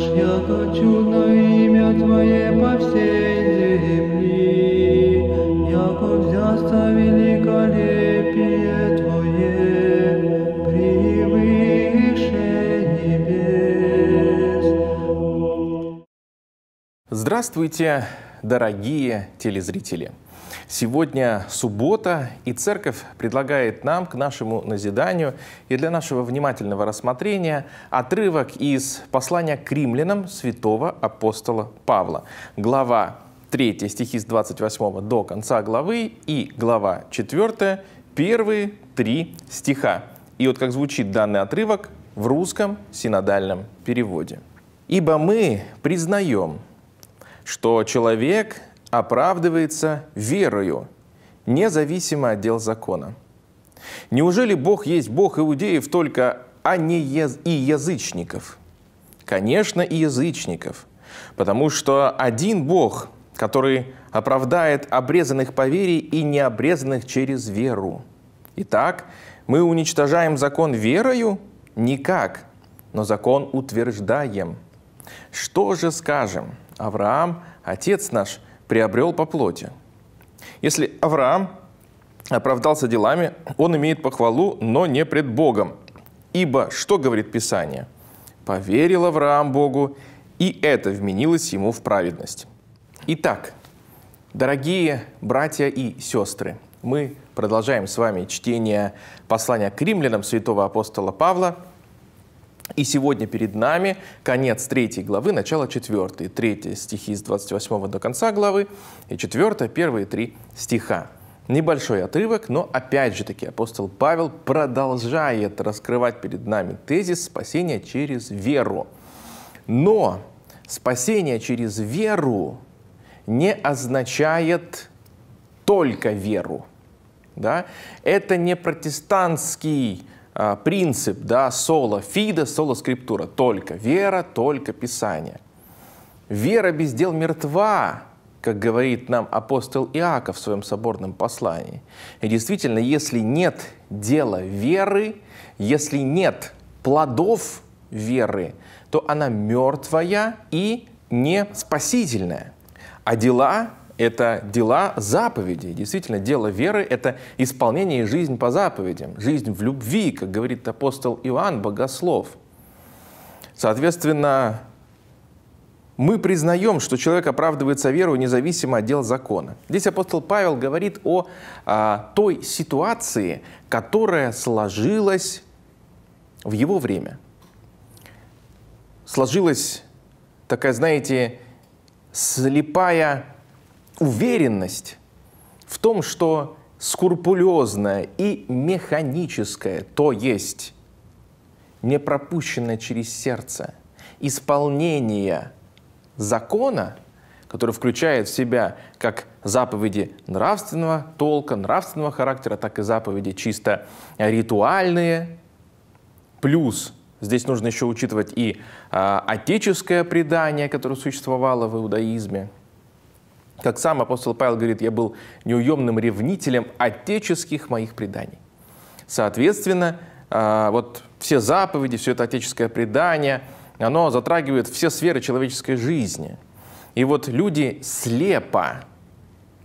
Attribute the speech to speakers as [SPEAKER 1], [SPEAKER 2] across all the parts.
[SPEAKER 1] марш я хочу на имя Твое по всей земли, яко взяста великолепие Твое, превыше небес. Здравствуйте, дорогие телезрители! Сегодня суббота, и церковь предлагает нам к нашему назиданию и для нашего внимательного рассмотрения отрывок из послания к римлянам святого апостола Павла. Глава 3 стихи с 28 до конца главы и глава 4 первые три стиха. И вот как звучит данный отрывок в русском синодальном переводе. «Ибо мы признаем, что человек оправдывается верою, независимо от дел закона. Неужели Бог есть Бог иудеев только, а не и язычников? Конечно, и язычников, потому что один Бог, который оправдает обрезанных по вере и необрезанных через веру. Итак, мы уничтожаем закон верою? Никак, но закон утверждаем. Что же скажем? Авраам, отец наш – приобрел по плоти. Если Авраам оправдался делами, он имеет похвалу, но не пред Богом. Ибо, что говорит Писание? «Поверил Авраам Богу, и это вменилось ему в праведность». Итак, дорогие братья и сестры, мы продолжаем с вами чтение послания к римлянам святого апостола Павла – и сегодня перед нами конец третьей главы, начало четвертой. Третья стихи с 28 до конца главы и четвертая, первые три стиха. Небольшой отрывок, но опять же таки апостол Павел продолжает раскрывать перед нами тезис спасения через веру. Но спасение через веру не означает только веру. Да? Это не протестантский а, принцип, да, соло фида, соло скриптура. Только вера, только Писание. Вера без дел мертва, как говорит нам апостол Иаков в своем соборном послании. И действительно, если нет дела веры, если нет плодов веры, то она мертвая и не спасительная. А дела это дела заповеди. Действительно, дело веры – это исполнение и жизнь по заповедям, жизнь в любви, как говорит апостол Иоанн, богослов. Соответственно, мы признаем, что человек оправдывается верой независимо от дел закона. Здесь апостол Павел говорит о а, той ситуации, которая сложилась в его время. Сложилась такая, знаете, слепая уверенность в том, что скрупулезное и механическое, то есть не пропущенное через сердце исполнение закона, который включает в себя как заповеди нравственного толка, нравственного характера, так и заповеди чисто ритуальные. Плюс здесь нужно еще учитывать и э, отеческое предание, которое существовало в иудаизме – как сам апостол Павел говорит, я был неуемным ревнителем отеческих моих преданий. Соответственно, а, вот все заповеди, все это отеческое предание, оно затрагивает все сферы человеческой жизни. И вот люди слепо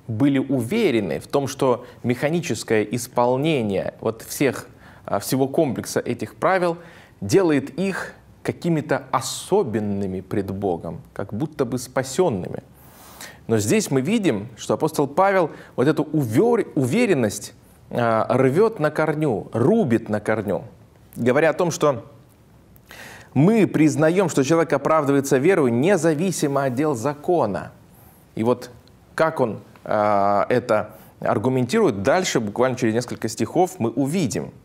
[SPEAKER 1] были уверены в том, что механическое исполнение вот всех, а, всего комплекса этих правил делает их какими-то особенными пред Богом, как будто бы спасенными – но здесь мы видим, что апостол Павел вот эту увер... уверенность э, рвет на корню, рубит на корню, говоря о том, что мы признаем, что человек оправдывается верой, независимо от дел закона. И вот как он э, это аргументирует, дальше буквально через несколько стихов мы увидим –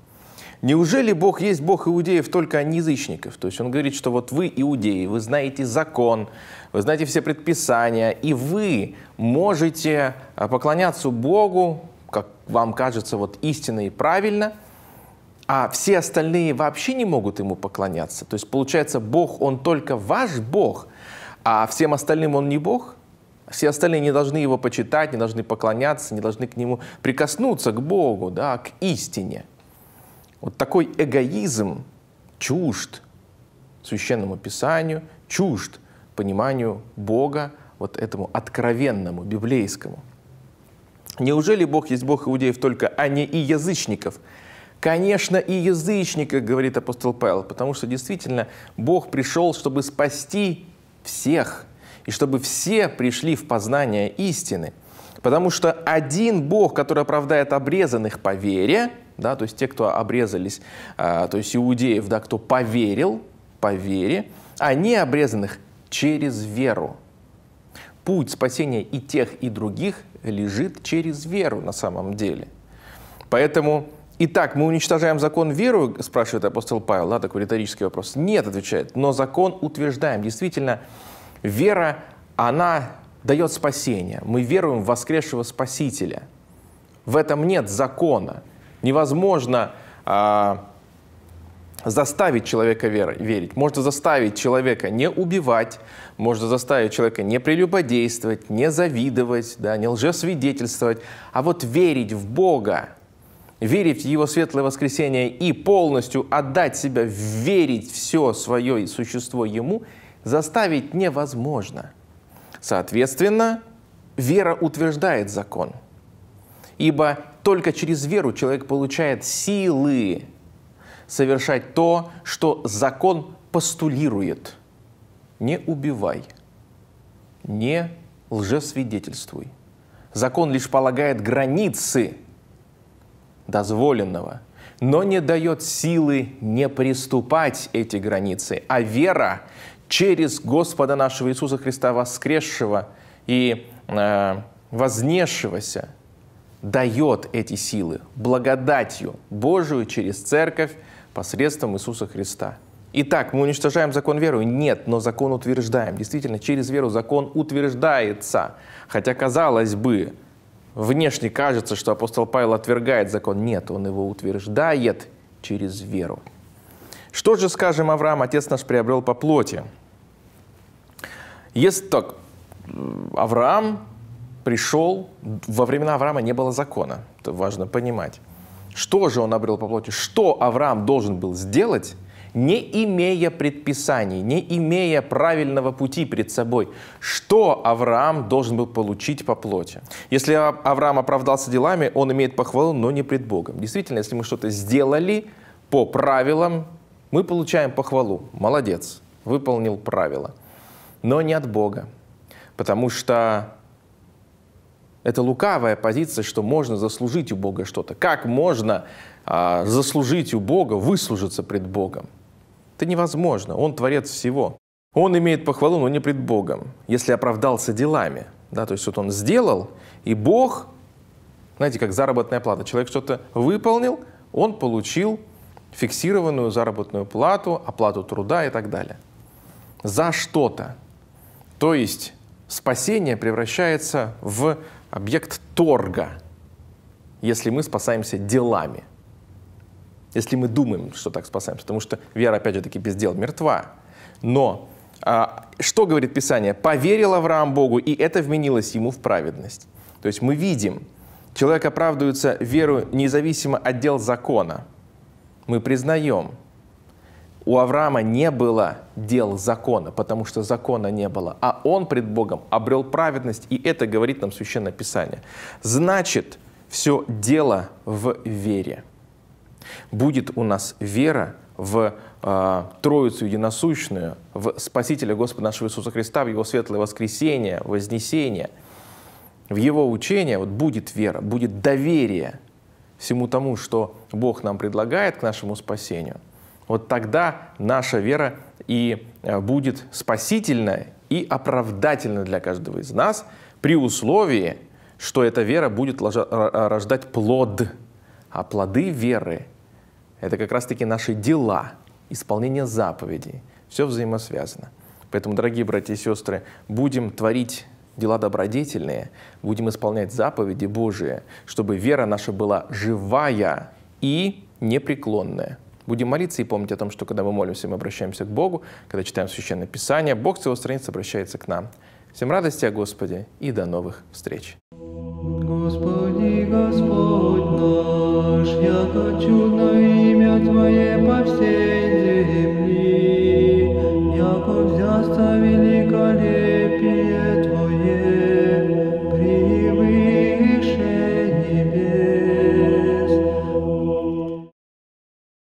[SPEAKER 1] Неужели Бог есть Бог иудеев только, а не язычников? То есть он говорит, что вот вы иудеи, вы знаете закон, вы знаете все предписания, и вы можете а, поклоняться Богу, как вам кажется, вот истинно и правильно, а все остальные вообще не могут ему поклоняться. То есть получается, Бог, он только ваш Бог, а всем остальным он не Бог – все остальные не должны его почитать, не должны поклоняться, не должны к нему прикоснуться, к Богу, да, к истине. Вот такой эгоизм чужд священному писанию, чужд пониманию Бога, вот этому откровенному, библейскому. Неужели Бог есть Бог иудеев только, а не и язычников? Конечно, и язычника, говорит апостол Павел, потому что действительно Бог пришел, чтобы спасти всех, и чтобы все пришли в познание истины. Потому что один Бог, который оправдает обрезанных по вере – да, то есть те, кто обрезались, а, то есть иудеев, да, кто поверил по вере, а не обрезанных через веру. Путь спасения и тех, и других лежит через веру на самом деле. Поэтому Итак, мы уничтожаем закон веру, спрашивает апостол Павел, да, такой риторический вопрос. Нет, отвечает, но закон утверждаем. Действительно, вера, она дает спасение. Мы веруем в воскресшего Спасителя. В этом нет закона невозможно а, заставить человека вера, верить. Можно заставить человека не убивать, можно заставить человека не прелюбодействовать, не завидовать, да, не лжесвидетельствовать. А вот верить в Бога, верить в Его светлое воскресение и полностью отдать себя, верить все свое существо Ему, заставить невозможно. Соответственно, вера утверждает закон. Ибо только через веру человек получает силы совершать то, что закон постулирует. Не убивай, не лжесвидетельствуй. Закон лишь полагает границы дозволенного, но не дает силы не приступать эти границы. А вера через Господа нашего Иисуса Христа воскресшего и э, вознесшегося – дает эти силы благодатью Божию через церковь посредством Иисуса Христа. Итак, мы уничтожаем закон веру? Нет, но закон утверждаем. Действительно, через веру закон утверждается. Хотя, казалось бы, внешне кажется, что апостол Павел отвергает закон. Нет, он его утверждает через веру. Что же, скажем, Авраам, отец наш, приобрел по плоти? Если так, Авраам пришел, во времена Авраама не было закона, это важно понимать. Что же он обрел по плоти? Что Авраам должен был сделать, не имея предписаний, не имея правильного пути перед собой, что Авраам должен был получить по плоти. Если Авраам оправдался делами, он имеет похвалу, но не пред Богом. Действительно, если мы что-то сделали по правилам, мы получаем похвалу. Молодец, выполнил правила. Но не от Бога. Потому что это лукавая позиция, что можно заслужить у Бога что-то. Как можно а, заслужить у Бога, выслужиться пред Богом? Это невозможно. Он творец всего. Он имеет похвалу, но не пред Богом, если оправдался делами. Да, то есть вот он сделал, и Бог, знаете, как заработная плата. Человек что-то выполнил, он получил фиксированную заработную плату, оплату труда и так далее. За что-то. То есть спасение превращается в объект торга, если мы спасаемся делами. Если мы думаем, что так спасаемся. Потому что вера, опять же таки, без дел мертва. Но а, что говорит Писание? «Поверил Авраам Богу, и это вменилось ему в праведность». То есть мы видим, человек оправдывается веру независимо от дел закона. Мы признаем – у Авраама не было дел закона, потому что закона не было, а он пред Богом обрел праведность, и это говорит нам Священное Писание. Значит, все дело в вере. Будет у нас вера в э, Троицу Единосущную, в Спасителя Господа нашего Иисуса Христа, в Его светлое воскресение, вознесение, в Его учение, вот будет вера, будет доверие всему тому, что Бог нам предлагает к нашему спасению – вот тогда наша вера и э, будет спасительна и оправдательна для каждого из нас при условии, что эта вера будет э, рождать плод. А плоды веры – это как раз-таки наши дела, исполнение заповедей. Все взаимосвязано. Поэтому, дорогие братья и сестры, будем творить дела добродетельные, будем исполнять заповеди Божии, чтобы вера наша была живая и непреклонная. Будем молиться и помнить о том, что когда мы молимся, мы обращаемся к Богу, когда читаем Священное Писание, Бог с его страниц обращается к нам. Всем радости о Господе и до новых встреч! Господи, Господь наш, я хочу